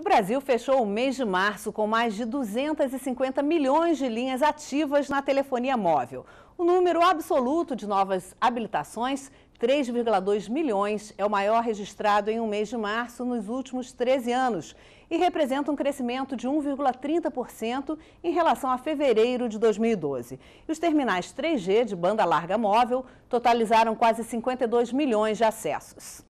O Brasil fechou o mês de março com mais de 250 milhões de linhas ativas na telefonia móvel. O número absoluto de novas habilitações, 3,2 milhões, é o maior registrado em um mês de março nos últimos 13 anos e representa um crescimento de 1,30% em relação a fevereiro de 2012. E os terminais 3G de banda larga móvel totalizaram quase 52 milhões de acessos.